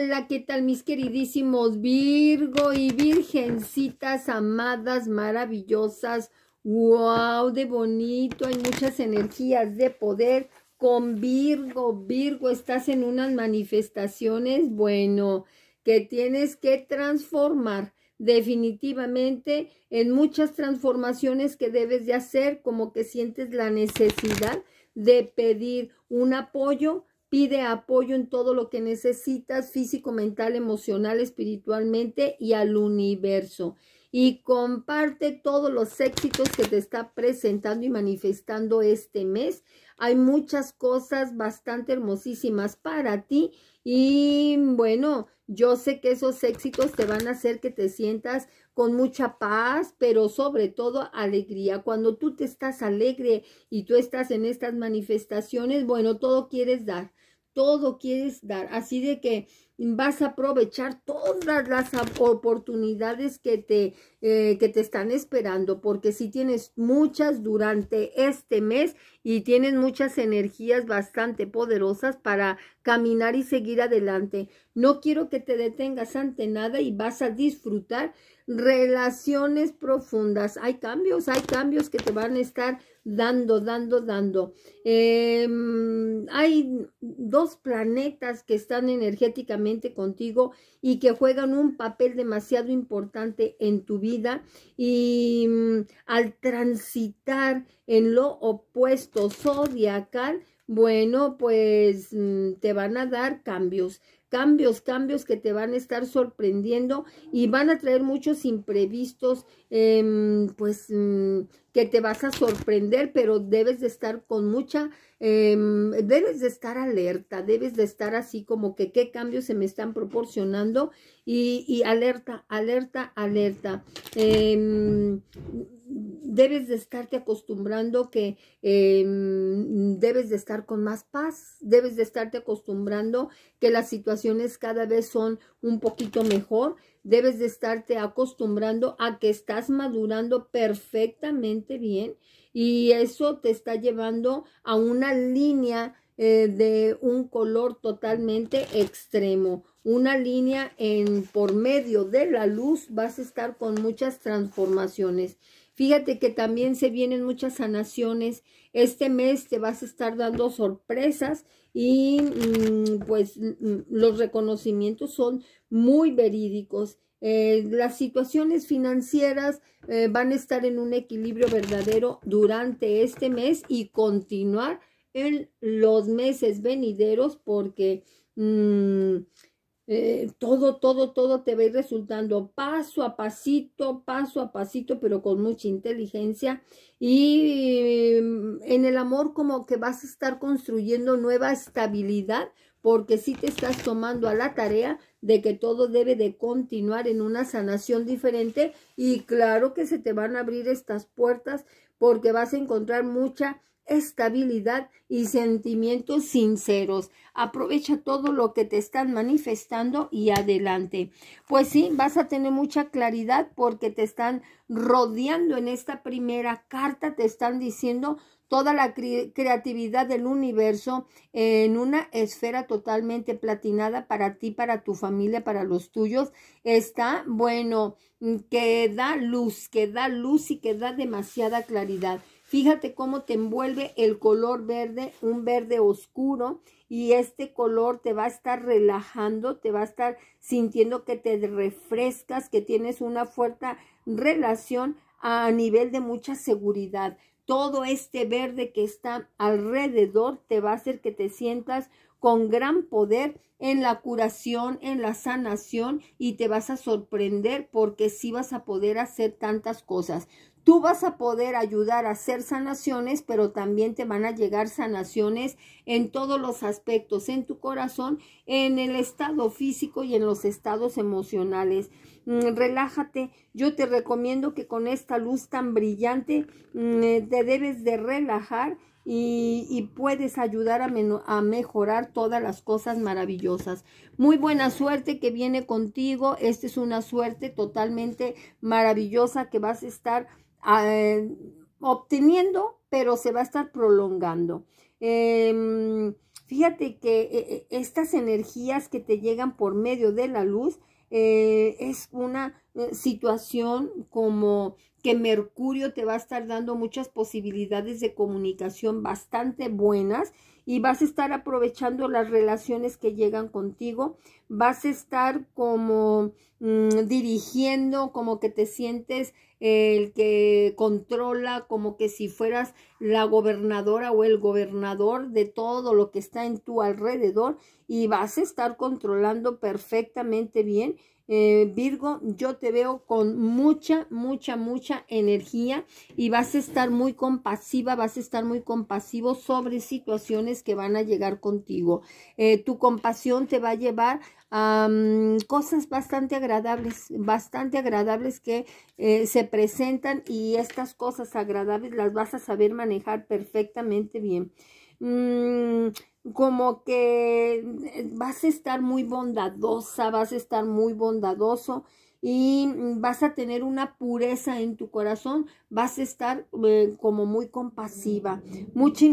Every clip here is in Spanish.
Hola, ¿qué tal mis queridísimos Virgo y Virgencitas amadas, maravillosas? ¡Wow! De bonito, hay muchas energías de poder con Virgo. Virgo, estás en unas manifestaciones, bueno, que tienes que transformar definitivamente en muchas transformaciones que debes de hacer, como que sientes la necesidad de pedir un apoyo Pide apoyo en todo lo que necesitas, físico, mental, emocional, espiritualmente y al universo. Y comparte todos los éxitos que te está presentando y manifestando este mes. Hay muchas cosas bastante hermosísimas para ti. Y bueno, yo sé que esos éxitos te van a hacer que te sientas con mucha paz, pero sobre todo alegría. Cuando tú te estás alegre y tú estás en estas manifestaciones, bueno, todo quieres dar todo quieres dar. Así de que vas a aprovechar todas las oportunidades que te, eh, que te están esperando, porque si tienes muchas durante este mes y tienes muchas energías bastante poderosas para caminar y seguir adelante. No quiero que te detengas ante nada y vas a disfrutar relaciones profundas. Hay cambios, hay cambios que te van a estar dando, dando, dando. Em, hay dos planetas que están energéticamente contigo y que juegan un papel demasiado importante en tu vida y mm, al transitar en lo opuesto zodiacal, bueno, pues mm, te van a dar cambios cambios, cambios que te van a estar sorprendiendo y van a traer muchos imprevistos, em, pues mm, que te vas a sorprender, pero debes de estar con mucha, em, debes de estar alerta, debes de estar así como que qué cambios se me están proporcionando y, alerta, alerta, alerta. Em, debes de estarte acostumbrando que em, debes de estar con más paz, debes de estarte acostumbrando que las situaciones cada vez son un poquito mejor, debes de estarte acostumbrando a que estás madurando perfectamente bien y eso te está llevando a una línea eh, de un color totalmente extremo. Una línea en por medio de la luz vas a estar con muchas transformaciones. Fíjate que también se vienen muchas sanaciones. Este mes te vas a estar dando sorpresas y mm, pues mm, mm, los reconocimientos son muy verídicos. Eh, las situaciones financieras eh, van a estar en un equilibrio verdadero durante este mes y continuar en los meses venideros porque eh, todo, todo, todo te va a ir resultando paso a pasito, paso a pasito, pero con mucha inteligencia. Y mm, en el amor como que vas a estar construyendo nueva estabilidad, porque si te estás tomando a la tarea de que todo debe de continuar en una sanación diferente. Y claro que se te van a abrir estas puertas porque vas a encontrar mucha estabilidad y sentimientos sinceros. Aprovecha todo lo que te están manifestando y adelante. Pues sí, vas a tener mucha claridad porque te están rodeando en esta primera carta, te están diciendo toda la creatividad del universo en una esfera totalmente platinada para ti, para tu familia, para los tuyos, está, bueno, que da luz, que da luz y que da demasiada claridad. Fíjate cómo te envuelve el color verde, un verde oscuro, y este color te va a estar relajando, te va a estar sintiendo que te refrescas, que tienes una fuerte relación a nivel de mucha seguridad todo este verde que está alrededor te va a hacer que te sientas con gran poder en la curación, en la sanación y te vas a sorprender porque sí vas a poder hacer tantas cosas. Tú vas a poder ayudar a hacer sanaciones, pero también te van a llegar sanaciones en todos los aspectos, en tu corazón, en el estado físico y en los estados emocionales. Mm, relájate, yo te recomiendo que con esta luz tan brillante mm, te debes de relajar y, puedes ayudar a, mejorar todas las cosas maravillosas. Muy buena suerte que viene contigo. Esta es una suerte totalmente maravillosa que vas a estar eh, obteniendo, pero se va a estar prolongando. Em, fíjate que eh, eh, estas energías que te llegan por medio de la luz eh, es una eh, situación como que Mercurio te va a estar dando muchas posibilidades de comunicación bastante buenas y vas a estar aprovechando las relaciones que llegan contigo, vas a estar como mm, dirigiendo, como que te sientes el que controla, como que si fueras la gobernadora o el gobernador de todo lo que está en tu alrededor y vas a estar controlando perfectamente bien eh, Virgo, yo te veo con mucha, mucha, mucha energía y vas a estar muy compasiva, vas a estar muy compasivo sobre situaciones que van a llegar contigo. Eh, tu compasión te va a llevar a mm, cosas bastante agradables, bastante agradables que eh, se presentan y estas cosas agradables las vas a saber manejar perfectamente bien. Mm, como que eh, vas a estar muy bondadosa, vas a estar muy bondadoso y mm, vas a tener una pureza en tu corazón, vas a estar eh, como muy compasiva, mucha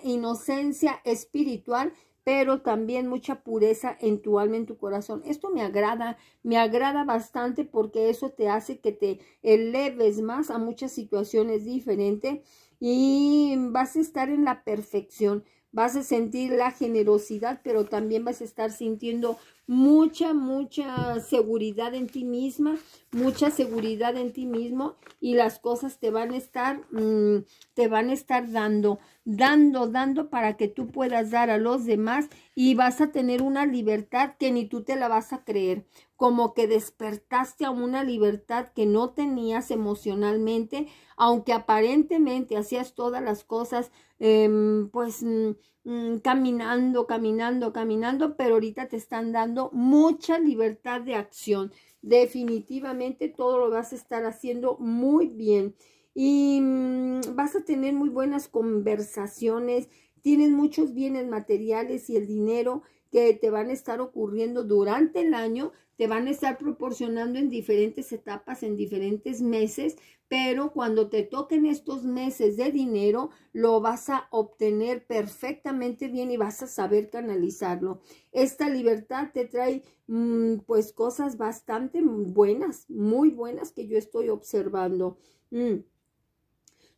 inocencia espiritual pero también mucha pureza en tu alma, en tu corazón. Esto me agrada, me agrada bastante porque eso te hace que te eleves más a muchas situaciones diferentes y vas a estar en la perfección. Vas a sentir la generosidad, pero también vas a estar sintiendo mucha, mucha seguridad en ti misma, mucha seguridad en ti mismo y las cosas te van a estar, mm, te van a estar dando, dando, dando para que tú puedas dar a los demás y vas a tener una libertad que ni tú te la vas a creer, como que despertaste a una libertad que no tenías emocionalmente, aunque aparentemente hacías todas las cosas, em, pues... Mm, Mm, caminando, caminando, caminando, pero ahorita te están dando mucha libertad de acción. Definitivamente todo lo vas a estar haciendo muy bien y mm, vas a tener muy buenas conversaciones, tienes muchos bienes materiales y el dinero que te van a estar ocurriendo durante el año, te van a estar proporcionando en diferentes etapas, en diferentes meses, pero cuando te toquen estos meses de dinero, lo vas a obtener perfectamente bien y vas a saber canalizarlo. Esta libertad te trae mm, pues cosas bastante buenas, muy buenas que yo estoy observando. Mm.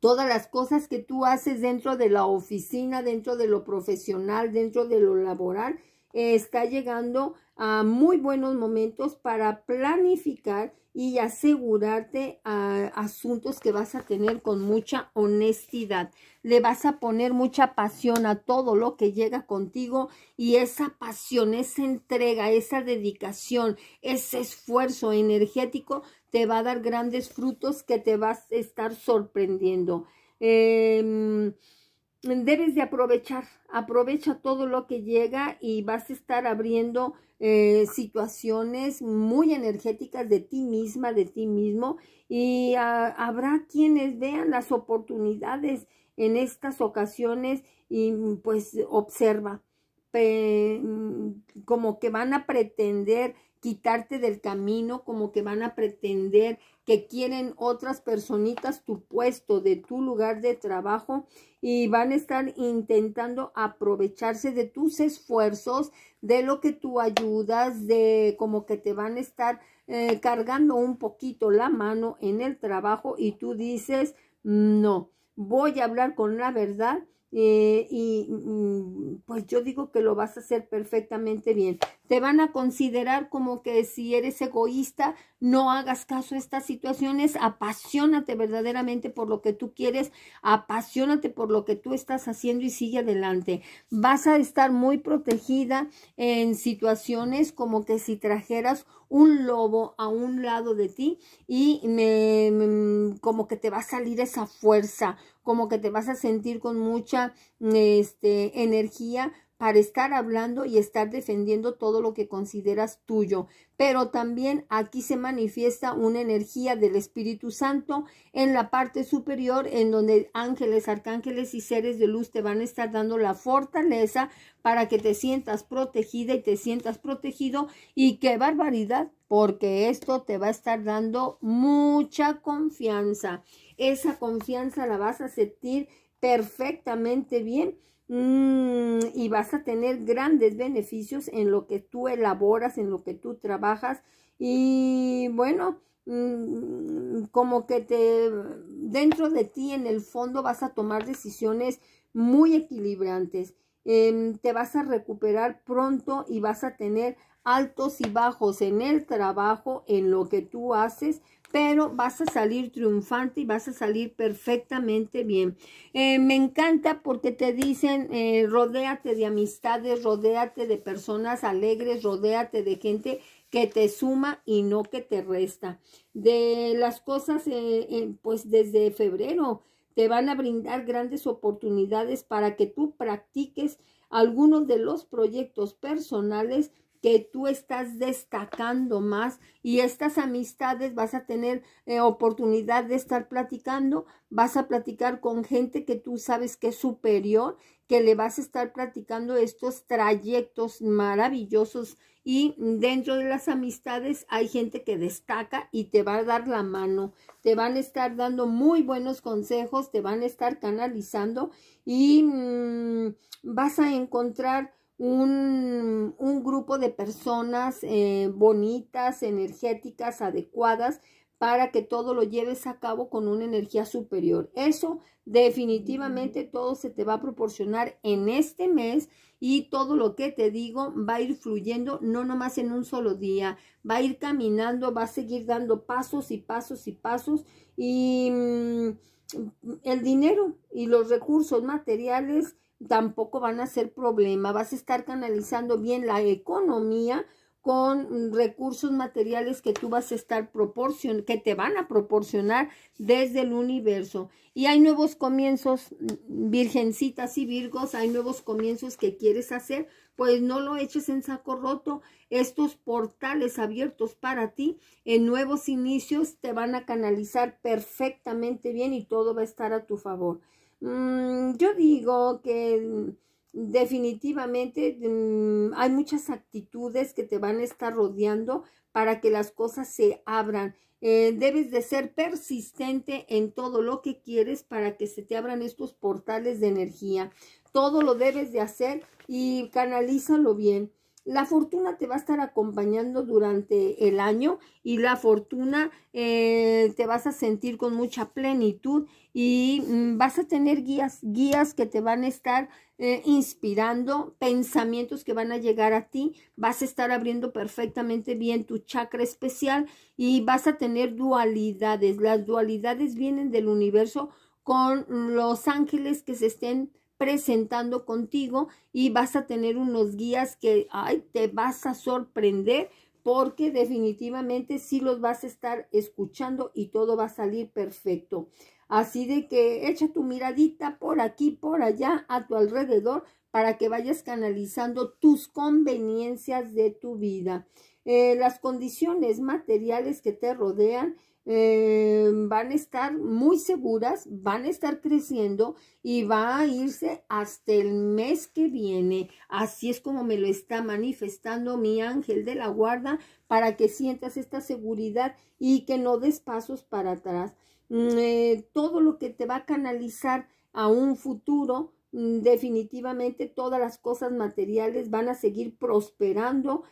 todas las cosas que tú haces dentro de la oficina, dentro de lo profesional, dentro de lo laboral, está llegando a muy buenos momentos para planificar y asegurarte a ah, asuntos que vas a tener con mucha honestidad. Le vas a poner mucha pasión a todo lo que llega contigo y esa pasión, esa entrega, esa dedicación, ese esfuerzo energético te va a dar grandes frutos que te vas a estar sorprendiendo. Em, debes de aprovechar, aprovecha todo lo que llega y vas a estar abriendo eh, situaciones muy energéticas de ti misma, de ti mismo, y ah, habrá quienes vean las oportunidades en estas ocasiones y pues observa, mm, como que van a pretender quitarte del camino, como que van a pretender que quieren otras personitas tu puesto de tu lugar de trabajo y van a estar intentando aprovecharse de tus esfuerzos, de lo que tú ayudas, de como que te van a estar eh, cargando un poquito la mano en el trabajo y tú dices, no, voy a hablar con la verdad eh, y mm, pues yo digo que lo vas a hacer perfectamente bien. Te van a considerar como que si eres egoísta, no hagas caso a estas situaciones, apasionate verdaderamente por lo que tú quieres, apasionate por lo que tú estás haciendo y sigue adelante. Vas a estar muy protegida en situaciones como que si trajeras un lobo a un lado de ti y mm, como que te va a salir esa fuerza, como que te vas a sentir con mucha este, energía para estar hablando y estar defendiendo todo lo que consideras tuyo. Pero también aquí se manifiesta una energía del Espíritu Santo en la parte superior, en donde ángeles, arcángeles y seres de luz te van a estar dando la fortaleza para que te sientas protegida y te sientas protegido. Y qué barbaridad, porque esto te va a estar dando mucha confianza esa confianza la vas a sentir perfectamente bien mm, y vas a tener grandes beneficios en lo que tú elaboras, en lo que tú trabajas y bueno, mm, como que te dentro de ti en el fondo vas a tomar decisiones muy equilibrantes. Em, te vas a recuperar pronto y vas a tener altos y bajos en el trabajo, en lo que tú haces, pero vas a salir triunfante y vas a salir perfectamente bien. Eh, me encanta porque te dicen, eh, rodéate de amistades, rodéate de personas alegres, rodéate de gente que te suma y no que te resta. De las cosas, eh, pues desde febrero te van a brindar grandes oportunidades para que tú practiques algunos de los proyectos personales que tú estás destacando más y estas amistades vas a tener eh, oportunidad de estar platicando, vas a platicar con gente que tú sabes que es superior, que le vas a estar platicando estos trayectos maravillosos y dentro de las amistades hay gente que destaca y te va a dar la mano, te van a estar dando muy buenos consejos, te van a estar canalizando y mm, vas a encontrar un, grupo de personas eh, bonitas, energéticas, adecuadas, para que todo lo lleves a cabo con una energía superior. Eso definitivamente todo se te va a proporcionar en este mes y todo lo que te digo va a ir fluyendo, no nomás en un solo día, va a ir caminando, va a seguir dando pasos y pasos y pasos y mm, el dinero y los recursos materiales tampoco van a ser problema. Vas a estar canalizando bien la economía con recursos materiales que tú vas a estar proporcionando, que te van a proporcionar desde el universo. Y hay nuevos comienzos, virgencitas y virgos, hay nuevos comienzos que quieres hacer, pues no lo eches en saco roto. Estos portales abiertos para ti en nuevos inicios te van a canalizar perfectamente bien y todo va a estar a tu favor. Mm, yo digo que mm, definitivamente mm, hay muchas actitudes que te van a estar rodeando para que las cosas se abran. Eh, debes de ser persistente en todo lo que quieres para que se te abran estos portales de energía. Todo lo debes de hacer y canalízalo bien. La fortuna te va a estar acompañando durante el año y la fortuna eh, te vas a sentir con mucha plenitud y mm, vas a tener guías, guías que te van a estar eh, inspirando, pensamientos que van a llegar a ti, vas a estar abriendo perfectamente bien tu chakra especial y vas a tener dualidades. Las dualidades vienen del universo con los ángeles que se estén presentando contigo y vas a tener unos guías que ay, te vas a sorprender porque definitivamente si los vas a estar escuchando y todo va a salir perfecto. Así de que echa tu miradita por aquí, por allá, a tu alrededor, para que vayas canalizando tus conveniencias de tu vida. Eh, las condiciones materiales que te rodean eh, van a estar muy seguras, van a estar creciendo y va a irse hasta el mes que viene. Así es como me lo está manifestando mi ángel de la guarda para que sientas esta seguridad y que no des pasos para atrás. Mm, eh, todo lo que te va a canalizar a un futuro mm, definitivamente todas las cosas materiales van a seguir prosperando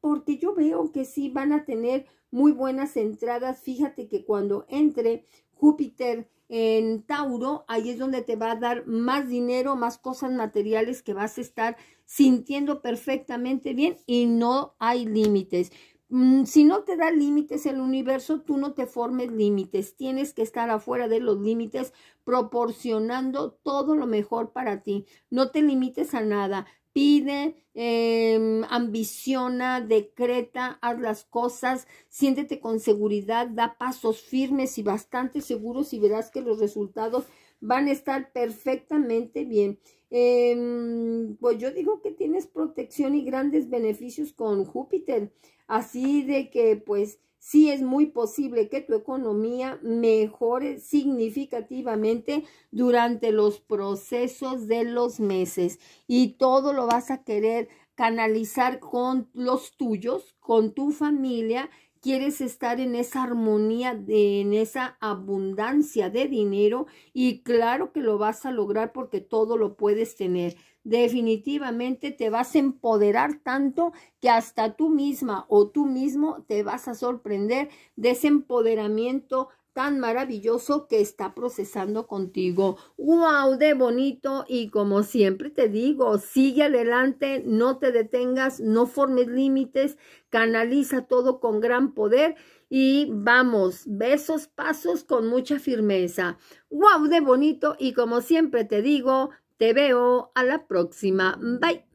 porque yo veo que sí van a tener muy buenas entradas. Fíjate que cuando entre Júpiter en Tauro, ahí es donde te va a dar más dinero, más cosas materiales que vas a estar sintiendo perfectamente bien y no hay límites. Mm, si no te da límites el universo, tú no te formes límites. Tienes que estar afuera de los límites, proporcionando todo lo mejor para ti. No te limites a nada pide, em, ambiciona, decreta, haz las cosas, siéntete con seguridad, da pasos firmes y bastante seguros y verás que los resultados van a estar perfectamente bien. Em, pues yo digo que tienes protección y grandes beneficios con Júpiter, así de que pues sí es muy posible que tu economía mejore significativamente durante los procesos de los meses y todo lo vas a querer canalizar con los tuyos, con tu familia. Quieres estar en esa armonía, en esa abundancia de dinero y claro que lo vas a lograr porque todo lo puedes tener definitivamente te vas a empoderar tanto que hasta tú misma o tú mismo te vas a sorprender de ese empoderamiento tan maravilloso que está procesando contigo. ¡Wow! De bonito y como siempre te digo, sigue adelante, no te detengas, no formes límites, canaliza todo con gran poder y vamos, besos, pasos con mucha firmeza. ¡Wow! De bonito y como siempre te digo, te veo a la próxima. Bye.